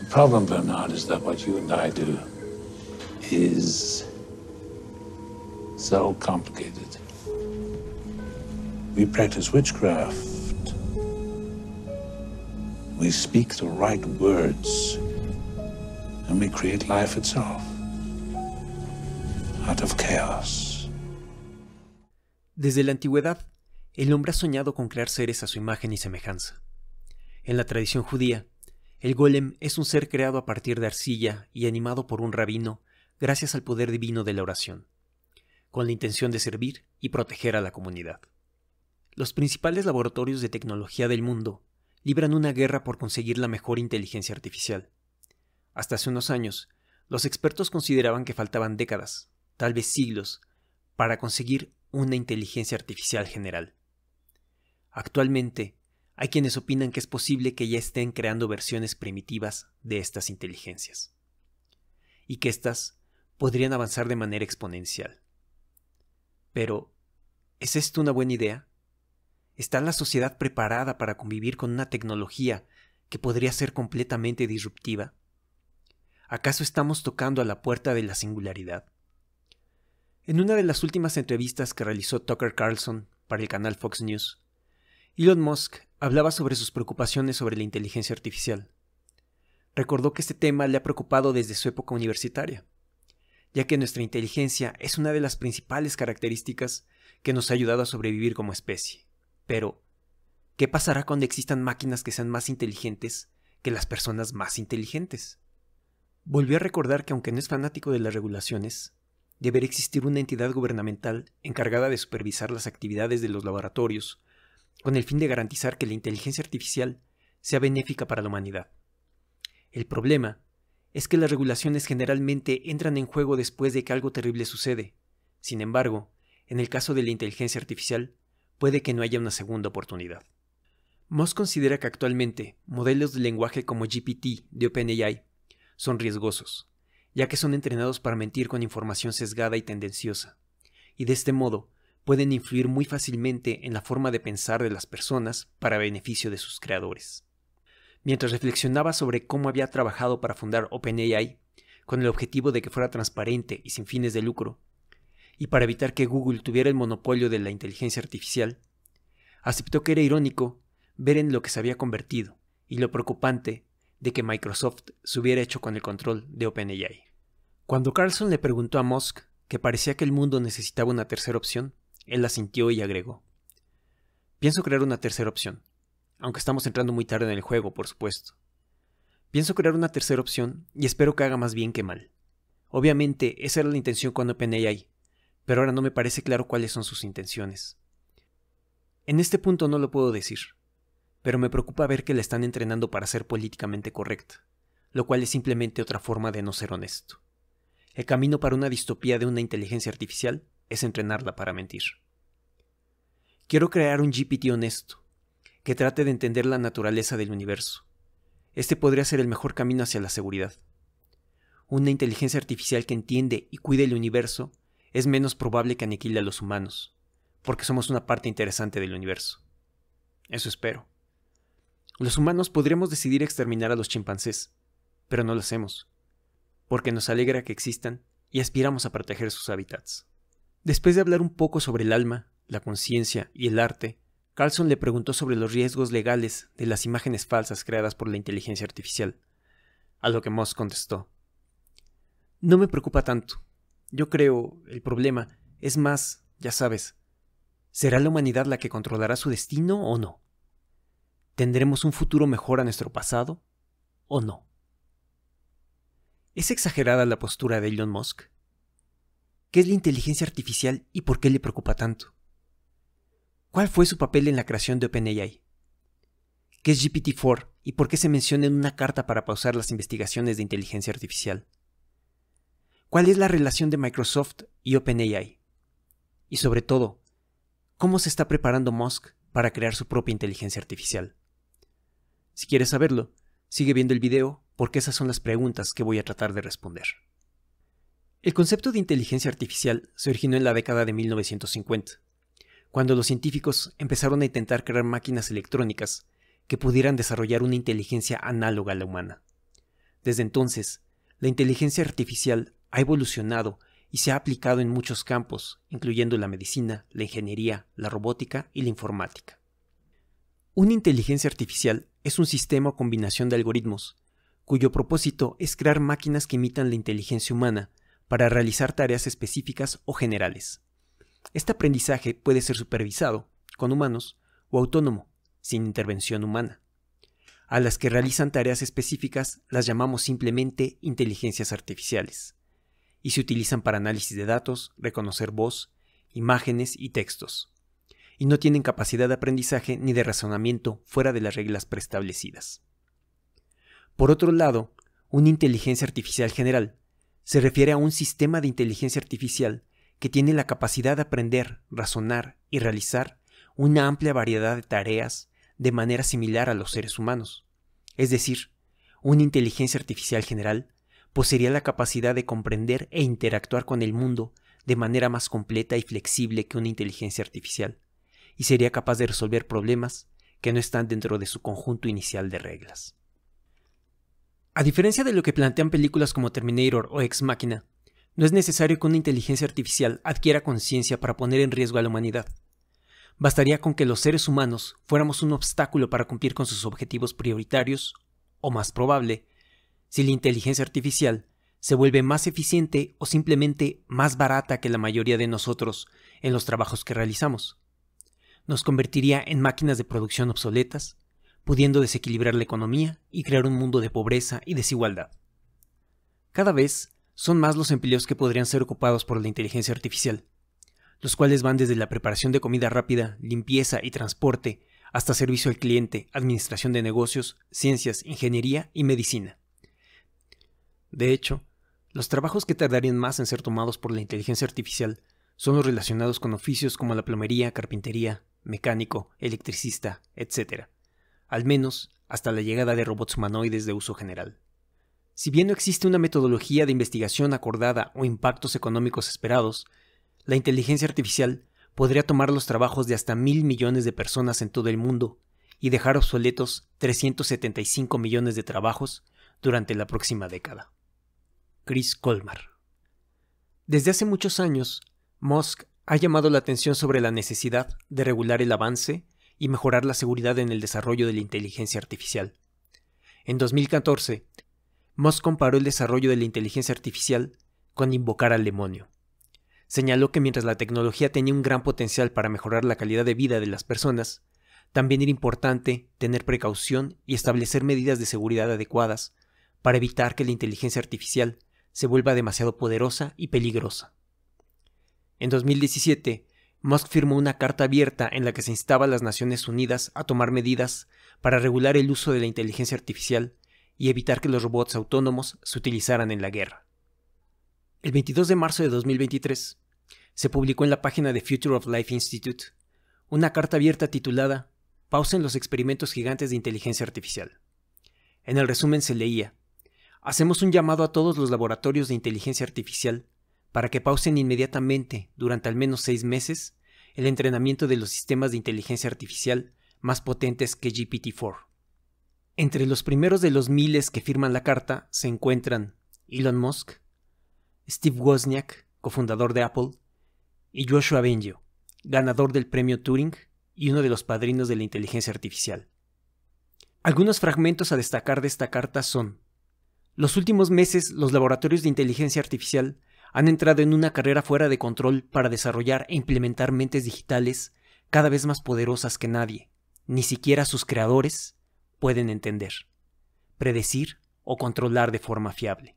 The problem, Bernard, is that what you and I do is so complicated. We practice witchcraft. We speak the right words. And we create life itself out of chaos. Desde la antigüedad, el hombre ha soñado con crear seres a su imagen y semejanza. En la tradición judía, el golem es un ser creado a partir de arcilla y animado por un rabino gracias al poder divino de la oración, con la intención de servir y proteger a la comunidad. Los principales laboratorios de tecnología del mundo libran una guerra por conseguir la mejor inteligencia artificial. Hasta hace unos años, los expertos consideraban que faltaban décadas, tal vez siglos, para conseguir una inteligencia artificial general. Actualmente, hay quienes opinan que es posible que ya estén creando versiones primitivas de estas inteligencias y que éstas podrían avanzar de manera exponencial. Pero, ¿es esto una buena idea? ¿Está la sociedad preparada para convivir con una tecnología que podría ser completamente disruptiva? ¿Acaso estamos tocando a la puerta de la singularidad? En una de las últimas entrevistas que realizó Tucker Carlson para el canal Fox News, Elon Musk hablaba sobre sus preocupaciones sobre la inteligencia artificial. Recordó que este tema le ha preocupado desde su época universitaria, ya que nuestra inteligencia es una de las principales características que nos ha ayudado a sobrevivir como especie. Pero, ¿qué pasará cuando existan máquinas que sean más inteligentes que las personas más inteligentes? Volvió a recordar que aunque no es fanático de las regulaciones, deberá existir una entidad gubernamental encargada de supervisar las actividades de los laboratorios con el fin de garantizar que la inteligencia artificial sea benéfica para la humanidad. El problema es que las regulaciones generalmente entran en juego después de que algo terrible sucede. Sin embargo, en el caso de la inteligencia artificial, puede que no haya una segunda oportunidad. Moss considera que actualmente modelos de lenguaje como GPT de OpenAI son riesgosos, ya que son entrenados para mentir con información sesgada y tendenciosa, y de este modo pueden influir muy fácilmente en la forma de pensar de las personas para beneficio de sus creadores. Mientras reflexionaba sobre cómo había trabajado para fundar OpenAI, con el objetivo de que fuera transparente y sin fines de lucro, y para evitar que Google tuviera el monopolio de la inteligencia artificial, aceptó que era irónico ver en lo que se había convertido y lo preocupante de que Microsoft se hubiera hecho con el control de OpenAI. Cuando Carlson le preguntó a Musk que parecía que el mundo necesitaba una tercera opción, él sintió y agregó. Pienso crear una tercera opción, aunque estamos entrando muy tarde en el juego, por supuesto. Pienso crear una tercera opción y espero que haga más bien que mal. Obviamente, esa era la intención con OpenAI, pero ahora no me parece claro cuáles son sus intenciones. En este punto no lo puedo decir, pero me preocupa ver que la están entrenando para ser políticamente correcta, lo cual es simplemente otra forma de no ser honesto. El camino para una distopía de una inteligencia artificial es entrenarla para mentir. Quiero crear un GPT honesto, que trate de entender la naturaleza del universo. Este podría ser el mejor camino hacia la seguridad. Una inteligencia artificial que entiende y cuide el universo es menos probable que aniquile a los humanos, porque somos una parte interesante del universo. Eso espero. Los humanos podríamos decidir exterminar a los chimpancés, pero no lo hacemos, porque nos alegra que existan y aspiramos a proteger sus hábitats. Después de hablar un poco sobre el alma, la conciencia y el arte, Carlson le preguntó sobre los riesgos legales de las imágenes falsas creadas por la inteligencia artificial, a lo que Musk contestó. No me preocupa tanto. Yo creo, el problema es más, ya sabes, ¿será la humanidad la que controlará su destino o no? ¿Tendremos un futuro mejor a nuestro pasado o no? ¿Es exagerada la postura de Elon Musk? ¿Qué es la inteligencia artificial y por qué le preocupa tanto? ¿Cuál fue su papel en la creación de OpenAI? ¿Qué es GPT-4 y por qué se menciona en una carta para pausar las investigaciones de inteligencia artificial? ¿Cuál es la relación de Microsoft y OpenAI? Y sobre todo, ¿cómo se está preparando Musk para crear su propia inteligencia artificial? Si quieres saberlo, sigue viendo el video porque esas son las preguntas que voy a tratar de responder. El concepto de inteligencia artificial se originó en la década de 1950, cuando los científicos empezaron a intentar crear máquinas electrónicas que pudieran desarrollar una inteligencia análoga a la humana. Desde entonces, la inteligencia artificial ha evolucionado y se ha aplicado en muchos campos, incluyendo la medicina, la ingeniería, la robótica y la informática. Una inteligencia artificial es un sistema o combinación de algoritmos, cuyo propósito es crear máquinas que imitan la inteligencia humana para realizar tareas específicas o generales. Este aprendizaje puede ser supervisado, con humanos, o autónomo, sin intervención humana. A las que realizan tareas específicas las llamamos simplemente inteligencias artificiales, y se utilizan para análisis de datos, reconocer voz, imágenes y textos, y no tienen capacidad de aprendizaje ni de razonamiento fuera de las reglas preestablecidas. Por otro lado, una inteligencia artificial general se refiere a un sistema de inteligencia artificial que tiene la capacidad de aprender, razonar y realizar una amplia variedad de tareas de manera similar a los seres humanos. Es decir, una inteligencia artificial general poseería la capacidad de comprender e interactuar con el mundo de manera más completa y flexible que una inteligencia artificial, y sería capaz de resolver problemas que no están dentro de su conjunto inicial de reglas. A diferencia de lo que plantean películas como Terminator o Ex Machina, no es necesario que una inteligencia artificial adquiera conciencia para poner en riesgo a la humanidad. Bastaría con que los seres humanos fuéramos un obstáculo para cumplir con sus objetivos prioritarios, o más probable, si la inteligencia artificial se vuelve más eficiente o simplemente más barata que la mayoría de nosotros en los trabajos que realizamos. Nos convertiría en máquinas de producción obsoletas, pudiendo desequilibrar la economía y crear un mundo de pobreza y desigualdad. Cada vez son más los empleos que podrían ser ocupados por la inteligencia artificial, los cuales van desde la preparación de comida rápida, limpieza y transporte, hasta servicio al cliente, administración de negocios, ciencias, ingeniería y medicina. De hecho, los trabajos que tardarían más en ser tomados por la inteligencia artificial son los relacionados con oficios como la plomería, carpintería, mecánico, electricista, etc al menos hasta la llegada de robots humanoides de uso general. Si bien no existe una metodología de investigación acordada o impactos económicos esperados, la inteligencia artificial podría tomar los trabajos de hasta mil millones de personas en todo el mundo y dejar obsoletos 375 millones de trabajos durante la próxima década. Chris Colmar Desde hace muchos años, Musk ha llamado la atención sobre la necesidad de regular el avance y mejorar la seguridad en el desarrollo de la inteligencia artificial. En 2014, Moss comparó el desarrollo de la inteligencia artificial con invocar al demonio. Señaló que mientras la tecnología tenía un gran potencial para mejorar la calidad de vida de las personas, también era importante tener precaución y establecer medidas de seguridad adecuadas para evitar que la inteligencia artificial se vuelva demasiado poderosa y peligrosa. En 2017, Musk firmó una carta abierta en la que se instaba a las Naciones Unidas a tomar medidas para regular el uso de la inteligencia artificial y evitar que los robots autónomos se utilizaran en la guerra. El 22 de marzo de 2023 se publicó en la página de Future of Life Institute una carta abierta titulada Pausen los experimentos gigantes de inteligencia artificial. En el resumen se leía, Hacemos un llamado a todos los laboratorios de inteligencia artificial para que pausen inmediatamente, durante al menos seis meses, el entrenamiento de los sistemas de inteligencia artificial más potentes que GPT-4. Entre los primeros de los miles que firman la carta se encuentran Elon Musk, Steve Wozniak, cofundador de Apple, y Joshua Bengio, ganador del premio Turing y uno de los padrinos de la inteligencia artificial. Algunos fragmentos a destacar de esta carta son, los últimos meses los laboratorios de inteligencia artificial han entrado en una carrera fuera de control para desarrollar e implementar mentes digitales cada vez más poderosas que nadie, ni siquiera sus creadores, pueden entender, predecir o controlar de forma fiable.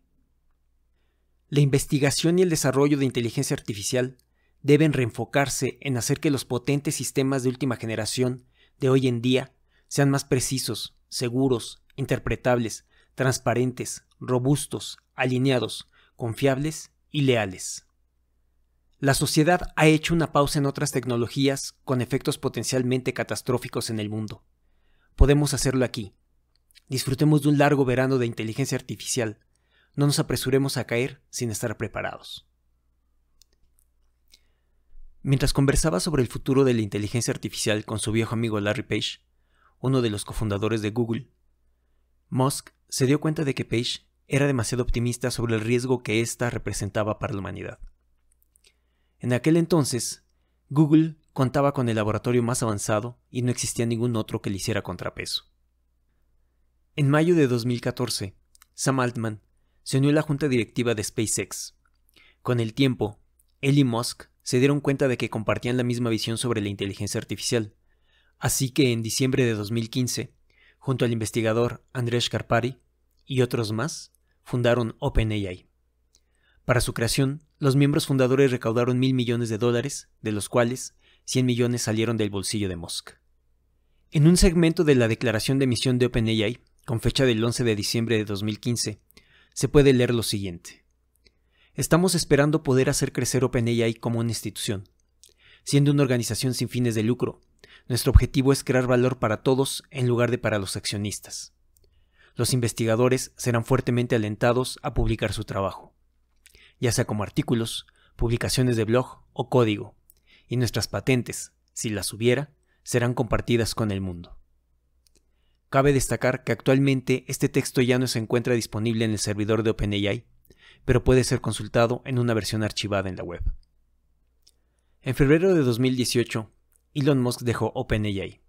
La investigación y el desarrollo de inteligencia artificial deben reenfocarse en hacer que los potentes sistemas de última generación de hoy en día sean más precisos, seguros, interpretables, transparentes, robustos, alineados, confiables y leales. La sociedad ha hecho una pausa en otras tecnologías con efectos potencialmente catastróficos en el mundo. Podemos hacerlo aquí. Disfrutemos de un largo verano de inteligencia artificial. No nos apresuremos a caer sin estar preparados. Mientras conversaba sobre el futuro de la inteligencia artificial con su viejo amigo Larry Page, uno de los cofundadores de Google, Musk se dio cuenta de que Page era demasiado optimista sobre el riesgo que ésta representaba para la humanidad. En aquel entonces, Google contaba con el laboratorio más avanzado y no existía ningún otro que le hiciera contrapeso. En mayo de 2014, Sam Altman se unió a la junta directiva de SpaceX. Con el tiempo, él y Musk se dieron cuenta de que compartían la misma visión sobre la inteligencia artificial. Así que en diciembre de 2015, junto al investigador Andrés Carpari y otros más, fundaron OpenAI. Para su creación, los miembros fundadores recaudaron mil millones de dólares, de los cuales 100 millones salieron del bolsillo de Musk. En un segmento de la declaración de misión de OpenAI, con fecha del 11 de diciembre de 2015, se puede leer lo siguiente. Estamos esperando poder hacer crecer OpenAI como una institución. Siendo una organización sin fines de lucro, nuestro objetivo es crear valor para todos en lugar de para los accionistas los investigadores serán fuertemente alentados a publicar su trabajo, ya sea como artículos, publicaciones de blog o código, y nuestras patentes, si las hubiera, serán compartidas con el mundo. Cabe destacar que actualmente este texto ya no se encuentra disponible en el servidor de OpenAI, pero puede ser consultado en una versión archivada en la web. En febrero de 2018, Elon Musk dejó OpenAI.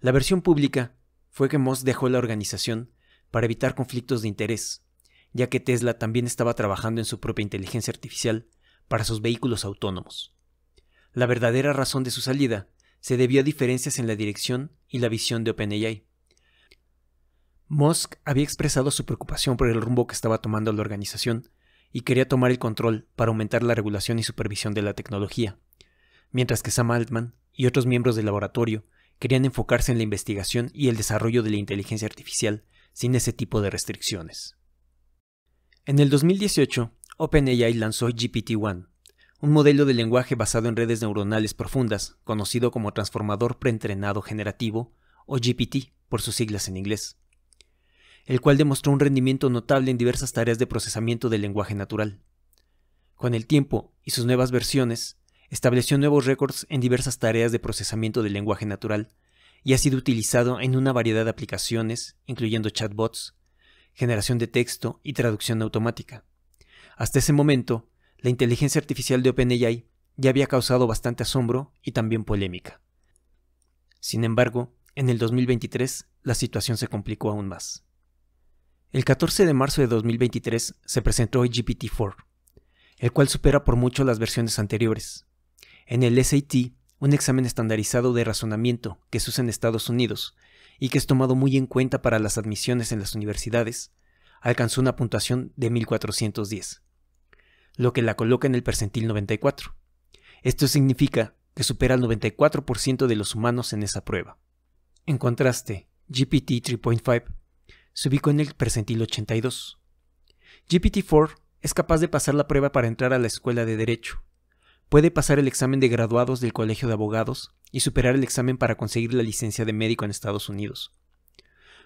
La versión pública fue que Musk dejó la organización para evitar conflictos de interés, ya que Tesla también estaba trabajando en su propia inteligencia artificial para sus vehículos autónomos. La verdadera razón de su salida se debió a diferencias en la dirección y la visión de OpenAI. Musk había expresado su preocupación por el rumbo que estaba tomando la organización y quería tomar el control para aumentar la regulación y supervisión de la tecnología, mientras que Sam Altman y otros miembros del laboratorio querían enfocarse en la investigación y el desarrollo de la inteligencia artificial sin ese tipo de restricciones. En el 2018, OpenAI lanzó GPT-1, un modelo de lenguaje basado en redes neuronales profundas, conocido como transformador preentrenado generativo, o GPT por sus siglas en inglés, el cual demostró un rendimiento notable en diversas tareas de procesamiento del lenguaje natural. Con el tiempo y sus nuevas versiones, estableció nuevos récords en diversas tareas de procesamiento del lenguaje natural, y ha sido utilizado en una variedad de aplicaciones, incluyendo chatbots, generación de texto y traducción automática. Hasta ese momento, la inteligencia artificial de OpenAI ya había causado bastante asombro y también polémica. Sin embargo, en el 2023 la situación se complicó aún más. El 14 de marzo de 2023 se presentó GPT-4, el cual supera por mucho las versiones anteriores. En el SAT un examen estandarizado de razonamiento que se usa en Estados Unidos y que es tomado muy en cuenta para las admisiones en las universidades, alcanzó una puntuación de 1410, lo que la coloca en el percentil 94. Esto significa que supera el 94% de los humanos en esa prueba. En contraste, GPT 3.5 se ubicó en el percentil 82. GPT-4 es capaz de pasar la prueba para entrar a la escuela de Derecho, Puede pasar el examen de graduados del Colegio de Abogados y superar el examen para conseguir la licencia de médico en Estados Unidos.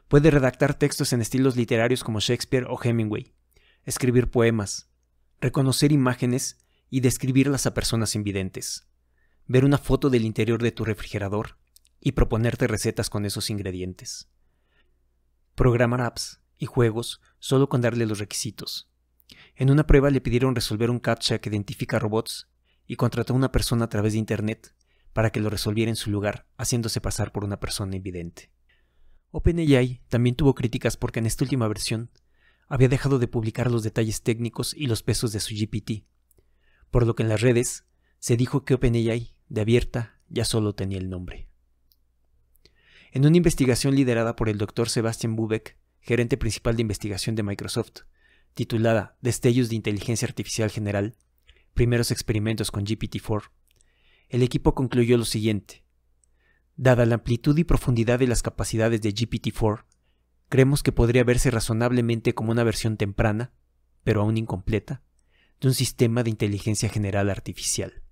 Puede redactar textos en estilos literarios como Shakespeare o Hemingway, escribir poemas, reconocer imágenes y describirlas a personas invidentes, ver una foto del interior de tu refrigerador y proponerte recetas con esos ingredientes. Programar apps y juegos solo con darle los requisitos. En una prueba le pidieron resolver un captcha que identifica robots y contrató a una persona a través de Internet para que lo resolviera en su lugar, haciéndose pasar por una persona invidente. OpenAI también tuvo críticas porque en esta última versión había dejado de publicar los detalles técnicos y los pesos de su GPT, por lo que en las redes se dijo que OpenAI, de abierta, ya solo tenía el nombre. En una investigación liderada por el doctor Sebastian Bubeck, gerente principal de investigación de Microsoft, titulada Destellos de Inteligencia Artificial General, primeros experimentos con GPT-4, el equipo concluyó lo siguiente. Dada la amplitud y profundidad de las capacidades de GPT-4, creemos que podría verse razonablemente como una versión temprana, pero aún incompleta, de un sistema de inteligencia general artificial.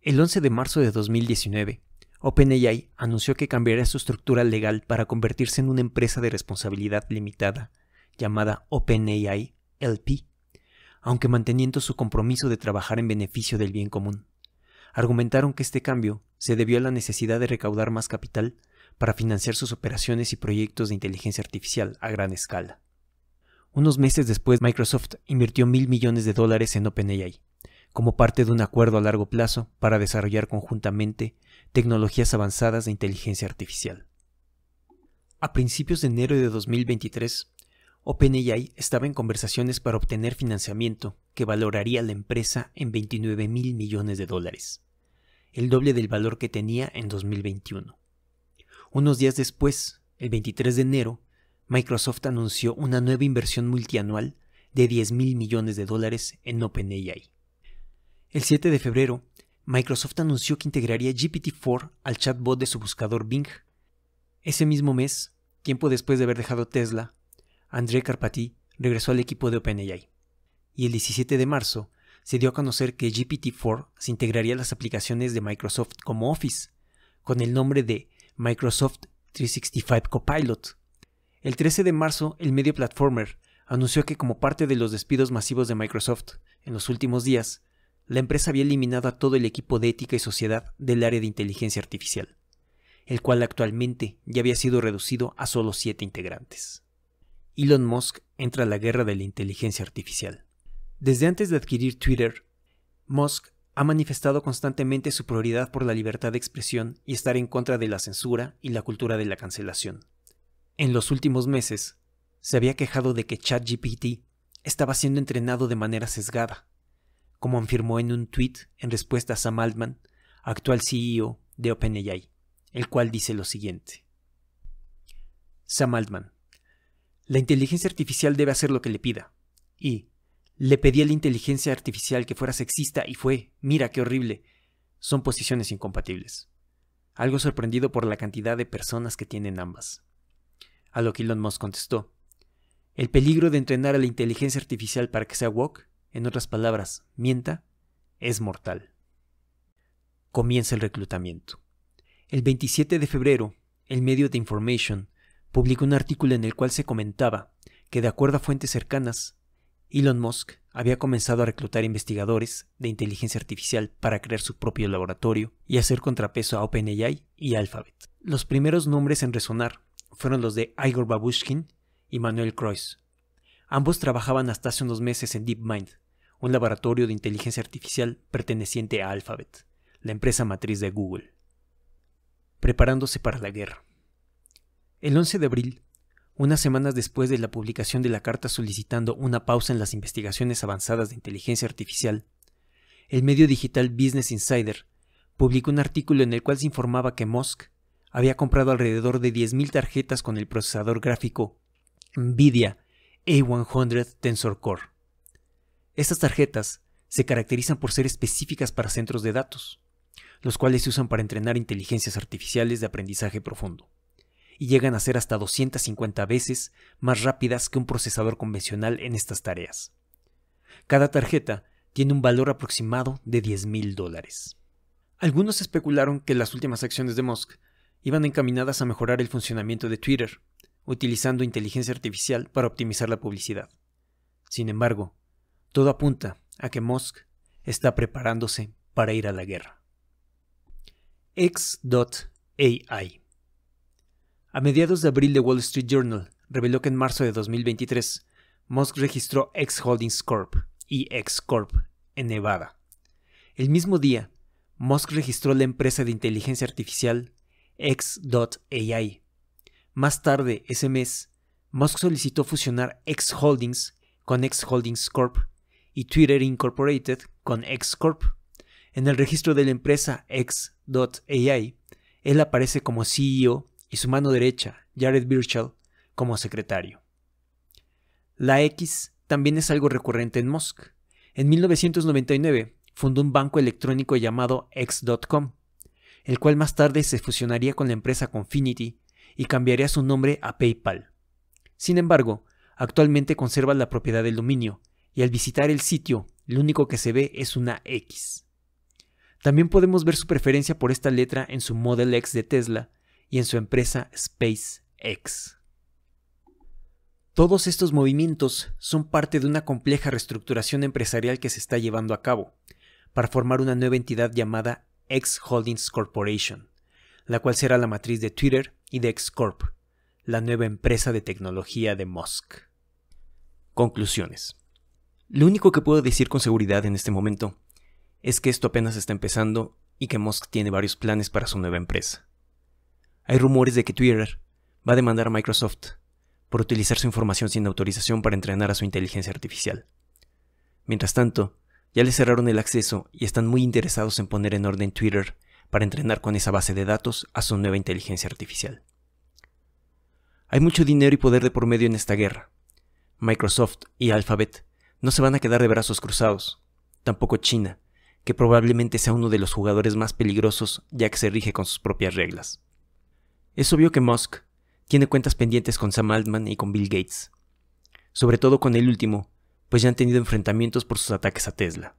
El 11 de marzo de 2019, OpenAI anunció que cambiaría su estructura legal para convertirse en una empresa de responsabilidad limitada, llamada OpenAI LP, aunque manteniendo su compromiso de trabajar en beneficio del bien común. Argumentaron que este cambio se debió a la necesidad de recaudar más capital para financiar sus operaciones y proyectos de inteligencia artificial a gran escala. Unos meses después, Microsoft invirtió mil millones de dólares en OpenAI, como parte de un acuerdo a largo plazo para desarrollar conjuntamente tecnologías avanzadas de inteligencia artificial. A principios de enero de 2023, OpenAI estaba en conversaciones para obtener financiamiento que valoraría la empresa en 29 mil millones de dólares, el doble del valor que tenía en 2021. Unos días después, el 23 de enero, Microsoft anunció una nueva inversión multianual de 10 mil millones de dólares en OpenAI. El 7 de febrero, Microsoft anunció que integraría GPT-4 al chatbot de su buscador Bing. Ese mismo mes, tiempo después de haber dejado Tesla, André Carpati regresó al equipo de OpenAI. Y el 17 de marzo se dio a conocer que GPT-4 se integraría a las aplicaciones de Microsoft como Office, con el nombre de Microsoft 365 Copilot. El 13 de marzo, el medio Platformer anunció que como parte de los despidos masivos de Microsoft en los últimos días, la empresa había eliminado a todo el equipo de ética y sociedad del área de inteligencia artificial, el cual actualmente ya había sido reducido a solo siete integrantes. Elon Musk entra a la guerra de la inteligencia artificial. Desde antes de adquirir Twitter, Musk ha manifestado constantemente su prioridad por la libertad de expresión y estar en contra de la censura y la cultura de la cancelación. En los últimos meses, se había quejado de que ChatGPT estaba siendo entrenado de manera sesgada, como afirmó en un tweet en respuesta a Sam Altman, actual CEO de OpenAI, el cual dice lo siguiente. Sam Altman, la inteligencia artificial debe hacer lo que le pida. Y le pedí a la inteligencia artificial que fuera sexista y fue, mira qué horrible. Son posiciones incompatibles. Algo sorprendido por la cantidad de personas que tienen ambas. A lo que Elon Musk contestó. El peligro de entrenar a la inteligencia artificial para que sea woke, en otras palabras, mienta, es mortal. Comienza el reclutamiento. El 27 de febrero, el medio de Information publicó un artículo en el cual se comentaba que, de acuerdo a fuentes cercanas, Elon Musk había comenzado a reclutar investigadores de inteligencia artificial para crear su propio laboratorio y hacer contrapeso a OpenAI y Alphabet. Los primeros nombres en resonar fueron los de Igor Babushkin y Manuel Croix. Ambos trabajaban hasta hace unos meses en DeepMind, un laboratorio de inteligencia artificial perteneciente a Alphabet, la empresa matriz de Google, preparándose para la guerra. El 11 de abril, unas semanas después de la publicación de la carta solicitando una pausa en las investigaciones avanzadas de inteligencia artificial, el medio digital Business Insider publicó un artículo en el cual se informaba que Musk había comprado alrededor de 10.000 tarjetas con el procesador gráfico NVIDIA A100 Tensor Core. Estas tarjetas se caracterizan por ser específicas para centros de datos, los cuales se usan para entrenar inteligencias artificiales de aprendizaje profundo y llegan a ser hasta 250 veces más rápidas que un procesador convencional en estas tareas. Cada tarjeta tiene un valor aproximado de 10.000 dólares. Algunos especularon que las últimas acciones de Musk iban encaminadas a mejorar el funcionamiento de Twitter, utilizando inteligencia artificial para optimizar la publicidad. Sin embargo, todo apunta a que Musk está preparándose para ir a la guerra. X.AI a mediados de abril, The Wall Street Journal reveló que en marzo de 2023, Musk registró X Holdings Corp y X Corp en Nevada. El mismo día, Musk registró la empresa de inteligencia artificial X.AI. Más tarde ese mes, Musk solicitó fusionar X Holdings con X Holdings Corp y Twitter Incorporated con X Corp. En el registro de la empresa X.AI, él aparece como CEO y su mano derecha, Jared Birchall, como secretario. La X también es algo recurrente en Musk. En 1999 fundó un banco electrónico llamado X.com, el cual más tarde se fusionaría con la empresa Confinity y cambiaría su nombre a PayPal. Sin embargo, actualmente conserva la propiedad del dominio, y al visitar el sitio, lo único que se ve es una X. También podemos ver su preferencia por esta letra en su Model X de Tesla, y en su empresa SpaceX. Todos estos movimientos son parte de una compleja reestructuración empresarial que se está llevando a cabo, para formar una nueva entidad llamada X Holdings Corporation, la cual será la matriz de Twitter y de X Corp, la nueva empresa de tecnología de Musk. Conclusiones. Lo único que puedo decir con seguridad en este momento es que esto apenas está empezando y que Musk tiene varios planes para su nueva empresa. Hay rumores de que Twitter va a demandar a Microsoft por utilizar su información sin autorización para entrenar a su inteligencia artificial. Mientras tanto, ya le cerraron el acceso y están muy interesados en poner en orden Twitter para entrenar con esa base de datos a su nueva inteligencia artificial. Hay mucho dinero y poder de por medio en esta guerra. Microsoft y Alphabet no se van a quedar de brazos cruzados, tampoco China, que probablemente sea uno de los jugadores más peligrosos ya que se rige con sus propias reglas. Es obvio que Musk tiene cuentas pendientes con Sam Altman y con Bill Gates, sobre todo con el último, pues ya han tenido enfrentamientos por sus ataques a Tesla.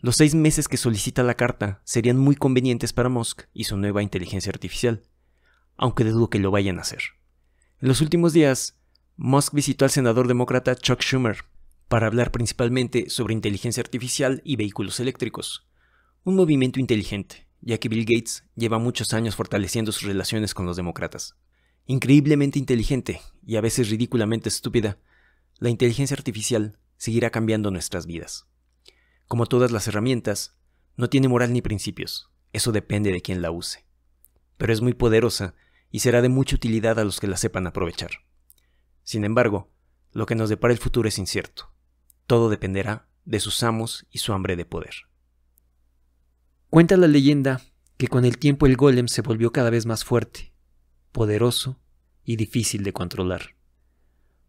Los seis meses que solicita la carta serían muy convenientes para Musk y su nueva inteligencia artificial, aunque dudo que lo vayan a hacer. En los últimos días, Musk visitó al senador demócrata Chuck Schumer para hablar principalmente sobre inteligencia artificial y vehículos eléctricos, un movimiento inteligente ya que Bill Gates lleva muchos años fortaleciendo sus relaciones con los demócratas. Increíblemente inteligente y a veces ridículamente estúpida, la inteligencia artificial seguirá cambiando nuestras vidas. Como todas las herramientas, no tiene moral ni principios, eso depende de quien la use. Pero es muy poderosa y será de mucha utilidad a los que la sepan aprovechar. Sin embargo, lo que nos depara el futuro es incierto. Todo dependerá de sus amos y su hambre de poder. Cuenta la leyenda que con el tiempo el golem se volvió cada vez más fuerte, poderoso y difícil de controlar,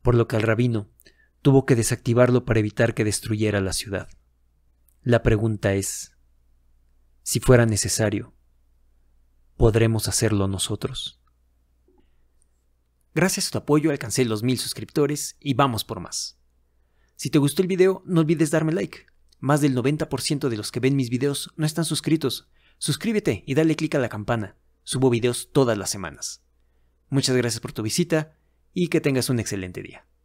por lo que el rabino tuvo que desactivarlo para evitar que destruyera la ciudad. La pregunta es, si fuera necesario, ¿podremos hacerlo nosotros? Gracias a tu apoyo alcancé los mil suscriptores y vamos por más. Si te gustó el video, no olvides darme like más del 90% de los que ven mis videos no están suscritos. Suscríbete y dale clic a la campana. Subo videos todas las semanas. Muchas gracias por tu visita y que tengas un excelente día.